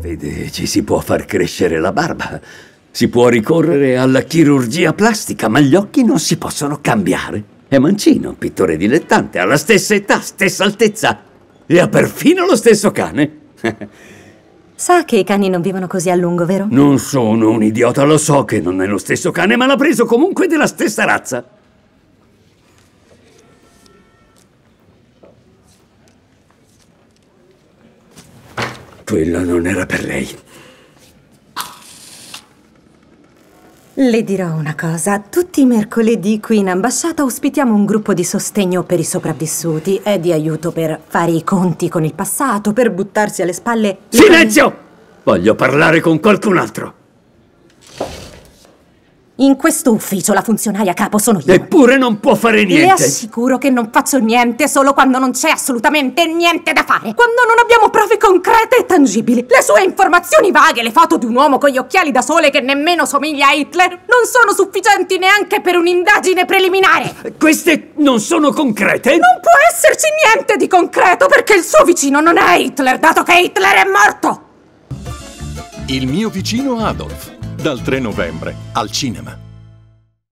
Vede, ci si può far crescere la barba, si può ricorrere alla chirurgia plastica, ma gli occhi non si possono cambiare. È Mancino, pittore dilettante, ha la stessa età, stessa altezza e ha perfino lo stesso cane. Sa che i cani non vivono così a lungo, vero? Non sono un idiota, lo so che non è lo stesso cane, ma l'ha preso comunque della stessa razza. Quello non era per lei. Le dirò una cosa, tutti i mercoledì qui in ambasciata ospitiamo un gruppo di sostegno per i sopravvissuti, è di aiuto per fare i conti con il passato, per buttarsi alle spalle... Silenzio! Voglio parlare con qualcun altro. In questo ufficio la funzionaria capo sono io. Eppure non può fare niente. Le assicuro che non faccio niente solo quando non c'è assolutamente niente da fare. Quando non abbiamo prove concrete e tangibili. Le sue informazioni vaghe, le foto di un uomo con gli occhiali da sole che nemmeno somiglia a Hitler, non sono sufficienti neanche per un'indagine preliminare. Queste non sono concrete? Non può esserci niente di concreto perché il suo vicino non è Hitler, dato che Hitler è morto. Il mio vicino Adolf dal 3 novembre al cinema.